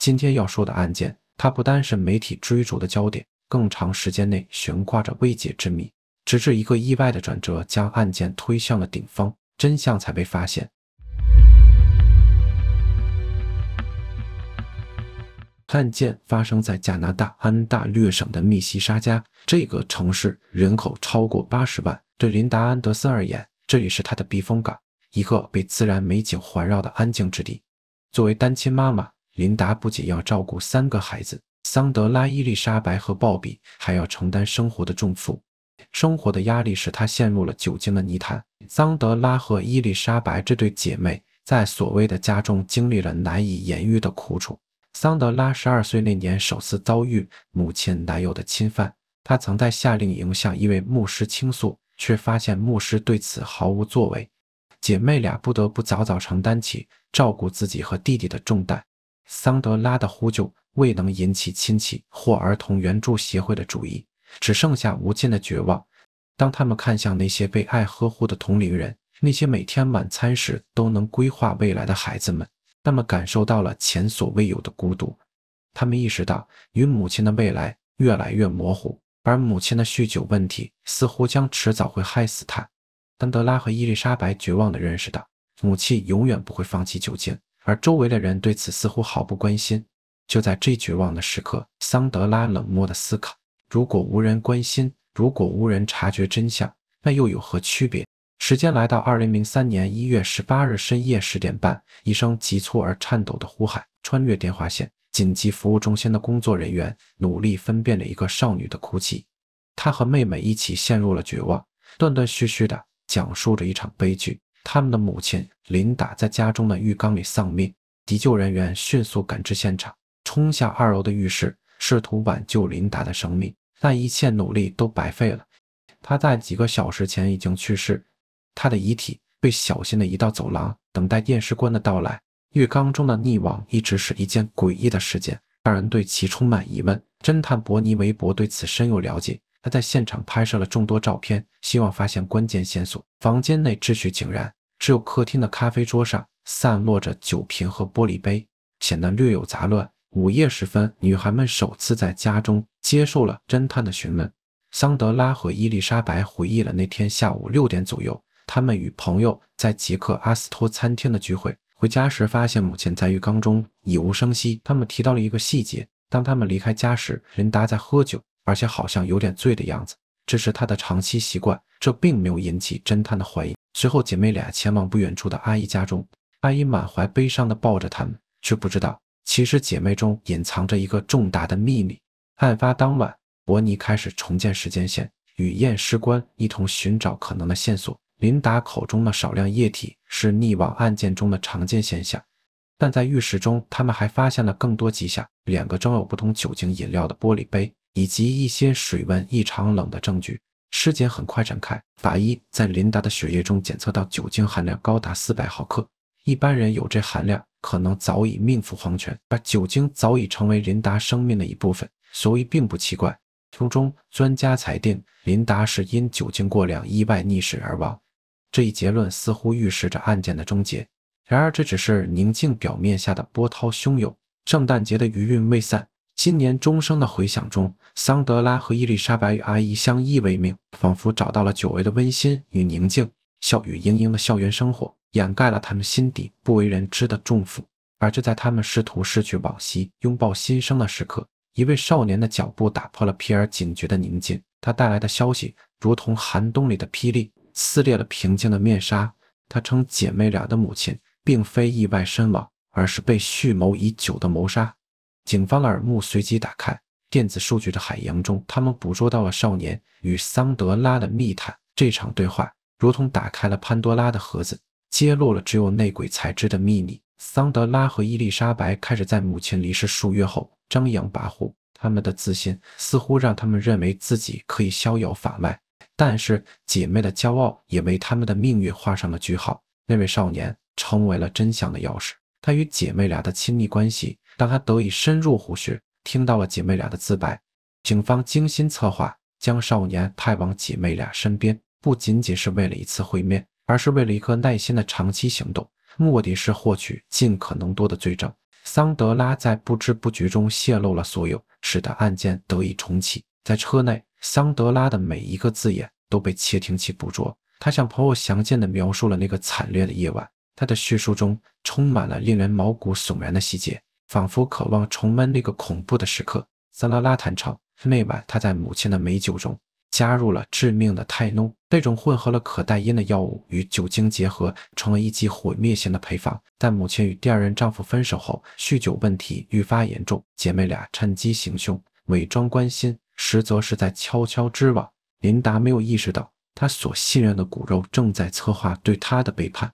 今天要说的案件，它不单是媒体追逐的焦点，更长时间内悬挂着未解之谜，直至一个意外的转折将案件推向了顶峰，真相才被发现。案件发生在加拿大安大略省的密西沙加，这个城市人口超过八十万。对琳达安德森而言，这里是她的避风港，一个被自然美景环绕的安静之地。作为单亲妈妈。琳达不仅要照顾三个孩子桑德拉、伊丽莎白和鲍比，还要承担生活的重负。生活的压力使她陷入了酒精的泥潭。桑德拉和伊丽莎白这对姐妹在所谓的家中经历了难以言喻的苦楚。桑德拉十二岁那年首次遭遇母亲男友的侵犯，她曾在夏令营向一位牧师倾诉，却发现牧师对此毫无作为。姐妹俩不得不早早承担起照顾自己和弟弟的重担。桑德拉的呼救未能引起亲戚或儿童援助协会的注意，只剩下无尽的绝望。当他们看向那些被爱呵护的同龄人，那些每天晚餐时都能规划未来的孩子们，他们感受到了前所未有的孤独。他们意识到，与母亲的未来越来越模糊，而母亲的酗酒问题似乎将迟早会害死他。丹德拉和伊丽莎白绝望地认识到，母亲永远不会放弃酒精。而周围的人对此似乎毫不关心。就在这绝望的时刻，桑德拉冷漠的思考：如果无人关心，如果无人察觉真相，那又有何区别？时间来到二零零三年一月十八日深夜十点半，一声急促而颤抖的呼喊穿越电话线，紧急服务中心的工作人员努力分辨了一个少女的哭泣。她和妹妹一起陷入了绝望，断断续续的讲述着一场悲剧。他们的母亲琳达在家中的浴缸里丧命，急救人员迅速赶至现场，冲下二楼的浴室，试图挽救琳达的生命，但一切努力都白费了。她在几个小时前已经去世，她的遗体被小心地移到走廊，等待验尸官的到来。浴缸中的溺亡一直是一件诡异的事件，让人对其充满疑问。侦探伯尼韦伯对此深有了解。他在现场拍摄了众多照片，希望发现关键线索。房间内秩序井然，只有客厅的咖啡桌上散落着酒瓶和玻璃杯，显得略有杂乱。午夜时分，女孩们首次在家中接受了侦探的询问。桑德拉和伊丽莎白回忆了那天下午六点左右，他们与朋友在杰克阿斯托餐厅的聚会，回家时发现母亲在浴缸中已无声息。他们提到了一个细节：当他们离开家时，琳达在喝酒。而且好像有点醉的样子，这是他的长期习惯，这并没有引起侦探的怀疑。随后，姐妹俩前往不远处的阿姨家中，阿姨满怀悲伤地抱着她们，却不知道其实姐妹中隐藏着一个重大的秘密。案发当晚，伯尼开始重建时间线，与验尸官一同寻找可能的线索。琳达口中的少量液体是溺亡案件中的常见现象，但在浴室中，他们还发现了更多迹象：两个装有不同酒精饮料的玻璃杯。以及一些水温异常冷的证据，尸检很快展开。法医在琳达的血液中检测到酒精含量高达四百毫克，一般人有这含量可能早已命赴黄泉。而酒精早已成为琳达生命的一部分，所以并不奇怪。最中，专家裁定琳达是因酒精过量意外溺水而亡。这一结论似乎预示着案件的终结，然而这只是宁静表面下的波涛汹涌。圣诞节的余韵未散。新年钟声的回响中，桑德拉和伊丽莎白与阿姨相依为命，仿佛找到了久违的温馨与宁静。笑语盈盈的校园生活掩盖了他们心底不为人知的重负。而就在他们试图失去往昔、拥抱新生的时刻，一位少年的脚步打破了皮尔警觉的宁静。他带来的消息如同寒冬里的霹雳，撕裂了平静的面纱。他称姐妹俩的母亲并非意外身亡，而是被蓄谋已久的谋杀。警方的耳目随即打开，电子数据的海洋中，他们捕捉到了少年与桑德拉的密谈。这场对话如同打开了潘多拉的盒子，揭露了只有内鬼才知的秘密。桑德拉和伊丽莎白开始在母亲离世数月后张扬跋扈，他们的自信似乎让他们认为自己可以逍遥法外，但是姐妹的骄傲也为他们的命运画上了句号。那位少年成为了真相的钥匙，他与姐妹俩的亲密关系。当他得以深入虎穴，听到了姐妹俩的自白。警方精心策划，将少年派往姐妹俩身边，不仅仅是为了一次会面，而是为了一个耐心的长期行动，目的是获取尽可能多的罪证。桑德拉在不知不觉中泄露了所有，使得案件得以重启。在车内，桑德拉的每一个字眼都被窃听器捕捉。他向朋友详尽地描述了那个惨烈的夜晚，他的叙述中充满了令人毛骨悚然的细节。仿佛渴望重温那个恐怖的时刻。萨拉拉弹唱：“那晚他在母亲的美酒中加入了致命的泰诺，那种混合了可待因的药物与酒精结合，成了一剂毁灭性的配方。但母亲与第二任丈夫分手后，酗酒问题愈发严重。姐妹俩趁机行凶，伪装关心，实则是在悄悄织网。琳达没有意识到，她所信任的骨肉正在策划对她的背叛。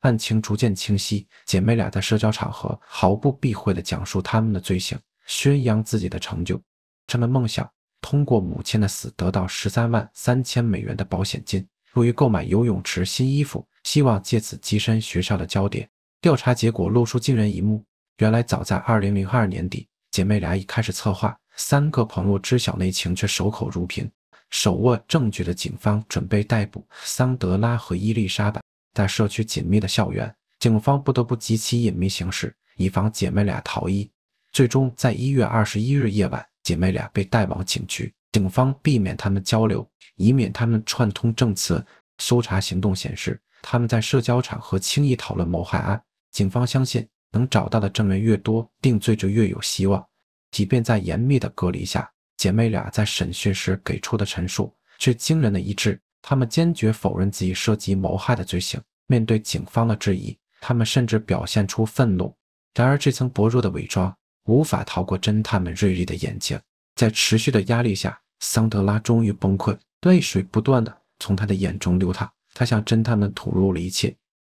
案情逐渐清晰，姐妹俩在社交场合毫不避讳地讲述他们的罪行，宣扬自己的成就，他们梦想通过母亲的死得到十三万三千美元的保险金，用于购买游泳池、新衣服，希望借此跻身学校的焦点。调查结果露出惊人一幕：原来早在二零零二年底，姐妹俩已开始策划。三个朋友知晓内情却守口如瓶，手握证据的警方准备逮捕桑德拉和伊丽莎白。在社区紧密的校园，警方不得不极其隐秘行事，以防姐妹俩逃逸。最终，在一月二十一日夜晚，姐妹俩被带往警局。警方避免她们交流，以免她们串通证词。搜查行动显示，她们在社交场合轻易讨论谋害案。警方相信，能找到的证人越多，定罪就越有希望。即便在严密的隔离下，姐妹俩在审讯时给出的陈述却惊人的一致。他们坚决否认自己涉及谋害的罪行，面对警方的质疑，他们甚至表现出愤怒。然而，这层薄弱的伪装无法逃过侦探们锐利的眼睛。在持续的压力下，桑德拉终于崩溃，泪水不断的从他的眼中流淌。他向侦探们吐露了一切。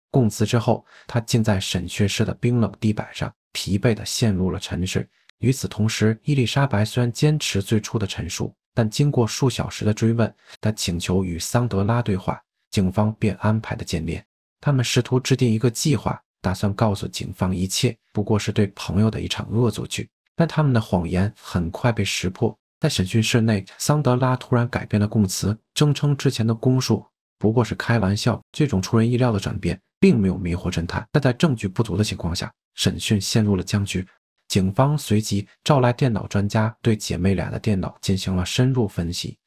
供词之后，他竟在审讯室的冰冷地板上疲惫的陷入了沉睡。与此同时，伊丽莎白虽然坚持最初的陈述。但经过数小时的追问，他请求与桑德拉对话，警方便安排的见面。他们试图制定一个计划，打算告诉警方一切不过是对朋友的一场恶作剧。但他们的谎言很快被识破。在审讯室内，桑德拉突然改变了供词，声称之前的供述不过是开玩笑。这种出人意料的转变并没有迷惑侦探，但在证据不足的情况下，审讯陷入了僵局。警方随即召来电脑专家，对姐妹俩的电脑进行了深入分析。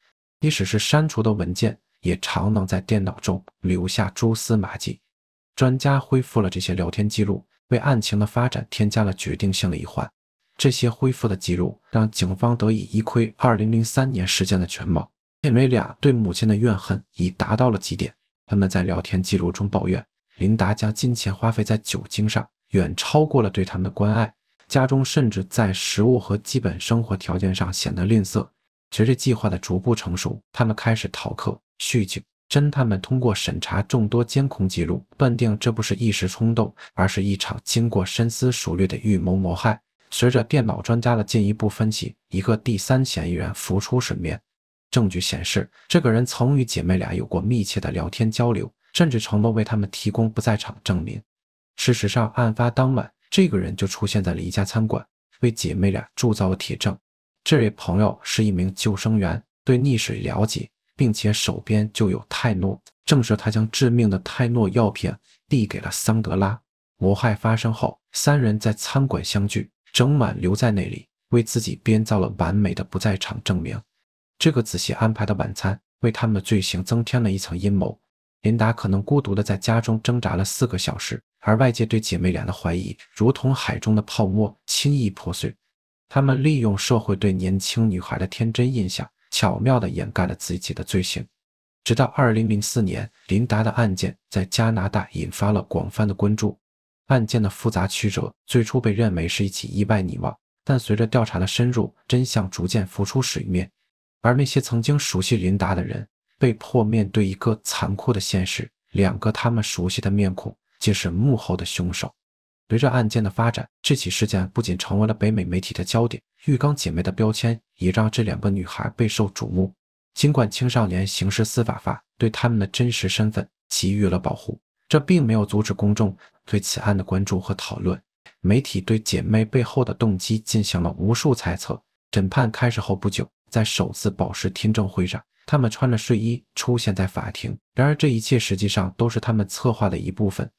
即使是删除的文件，也常能在电脑中留下蛛丝马迹。专家恢复了这些聊天记录，为案情的发展添加了决定性的一环。这些恢复的记录让警方得以一窥2003年事件的全貌。姐妹俩对母亲的怨恨已达到了极点，他们在聊天记录中抱怨，琳达将金钱花费在酒精上，远超过了对他们的关爱。家中甚至在食物和基本生活条件上显得吝啬。随着计划的逐步成熟，他们开始逃课、酗酒。侦探们通过审查众多监控记录，断定这不是一时冲动，而是一场经过深思熟虑的预谋谋害。随着电脑专家的进一步分析，一个第三嫌疑人浮出水面。证据显示，这个人曾与姐妹俩有过密切的聊天交流，甚至承诺为他们提供不在场证明。事实上，案发当晚。这个人就出现在了一家餐馆，为姐妹俩铸造了铁证。这位朋友是一名救生员，对溺水了解，并且手边就有泰诺，正是他将致命的泰诺药片递给了桑德拉。谋害发生后，三人在餐馆相聚，整晚留在那里，为自己编造了完美的不在场证明。这个仔细安排的晚餐，为他们的罪行增添了一层阴谋。琳达可能孤独地在家中挣扎了四个小时。而外界对姐妹俩的怀疑，如同海中的泡沫，轻易破碎。他们利用社会对年轻女孩的天真印象，巧妙地掩盖了自己的罪行。直到二零零四年，琳达的案件在加拿大引发了广泛的关注。案件的复杂曲折，最初被认为是一起意外溺亡，但随着调查的深入，真相逐渐浮出水面。而那些曾经熟悉琳达的人，被迫面对一个残酷的现实：两个他们熟悉的面孔。竟是幕后的凶手。随着案件的发展，这起事件不仅成为了北美媒体的焦点，浴缸姐妹的标签也让这两个女孩备受瞩目。尽管《青少年刑事司法法》对他们的真实身份给予了保护，这并没有阻止公众对此案的关注和讨论。媒体对姐妹背后的动机进行了无数猜测。审判开始后不久，在首次保释听证会上，她们穿着睡衣出现在法庭。然而，这一切实际上都是她们策划的一部分。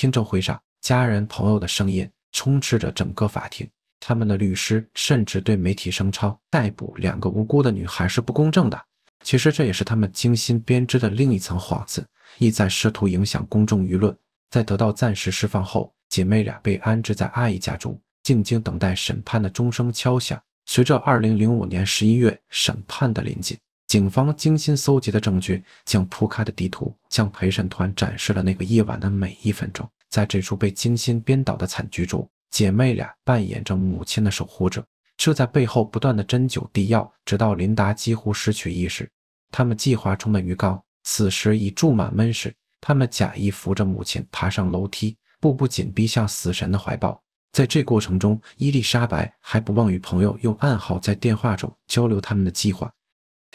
听证会上，家人朋友的声音充斥着整个法庭。他们的律师甚至对媒体声称，逮捕两个无辜的女孩是不公正的。其实这也是他们精心编织的另一层幌子，意在试图影响公众舆论。在得到暂时释放后，姐妹俩被安置在阿姨家中，静静等待审判的钟声敲响。随着2005年11月审判的临近。警方精心搜集的证据，将铺开的地图，向陪审团展示了那个夜晚的每一分钟。在这处被精心编导的惨剧中，姐妹俩扮演着母亲的守护者，却在背后不断的针灸滴药，直到琳达几乎失去意识。他们计划中的鱼缸此时已注满温屎，他们假意扶着母亲爬上楼梯，步步紧逼向死神的怀抱。在这过程中，伊丽莎白还不忘与朋友用暗号在电话中交流他们的计划。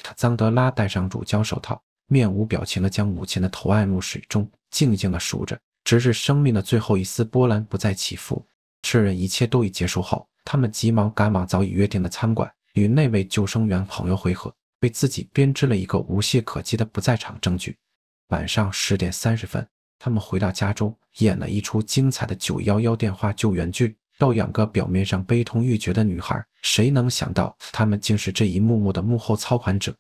他桑德拉戴上乳胶手套，面无表情地将母亲的头按入水中，静静地数着，直至生命的最后一丝波澜不再起伏。确认一切都已结束后，他们急忙赶往早已约定的餐馆，与那位救生员朋友会合，为自己编织了一个无懈可击的不在场证据。晚上十点三十分，他们回到家中，演了一出精彩的九幺幺电话救援剧。到两个表面上悲痛欲绝的女孩，谁能想到他们竟是这一幕幕的幕后操盘者？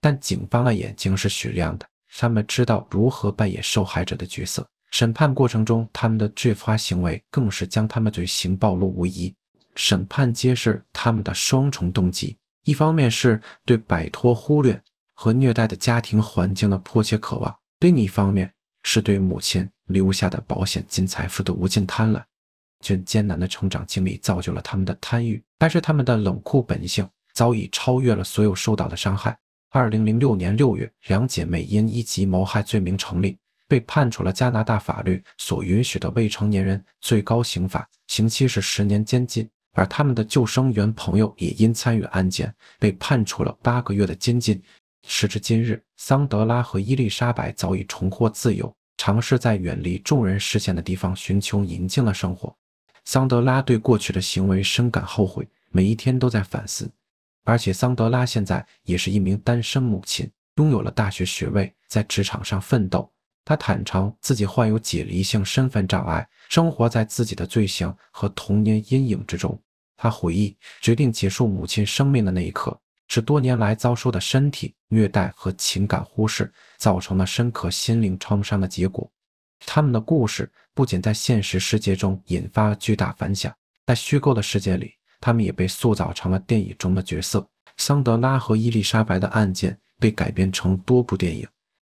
但警方的眼睛是雪亮的，他们知道如何扮演受害者的角色。审判过程中，他们的这发行为更是将他们罪行暴露无遗。审判揭示他们的双重动机：一方面是对摆脱忽略和虐待的家庭环境的迫切渴望；另一方面是对母亲留下的保险金财富的无尽贪婪。却艰难的成长经历造就了他们的贪欲，但是他们的冷酷本性早已超越了所有受到的伤害。二零零六年六月，两姐妹因一级谋害罪名成立，被判处了加拿大法律所允许的未成年人最高刑罚，刑期是十年监禁。而他们的救生员朋友也因参与案件，被判处了八个月的监禁。时至今日，桑德拉和伊丽莎白早已重获自由，尝试在远离众人视线的地方寻求宁静的生活。桑德拉对过去的行为深感后悔，每一天都在反思。而且，桑德拉现在也是一名单身母亲，拥有了大学学位，在职场上奋斗。她坦诚自己患有解离性身份障碍，生活在自己的罪行和童年阴影之中。她回忆，决定结束母亲生命的那一刻，是多年来遭受的身体虐待和情感忽视造成的深刻心灵创伤的结果。他们的故事不仅在现实世界中引发了巨大反响，在虚构的世界里，他们也被塑造成了电影中的角色。桑德拉和伊丽莎白的案件被改编成多部电影。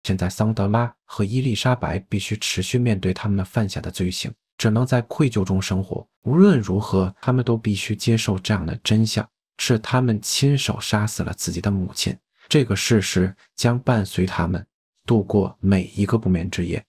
现在，桑德拉和伊丽莎白必须持续面对他们犯下的罪行，只能在愧疚中生活。无论如何，他们都必须接受这样的真相：是他们亲手杀死了自己的母亲。这个事实将伴随他们度过每一个不眠之夜。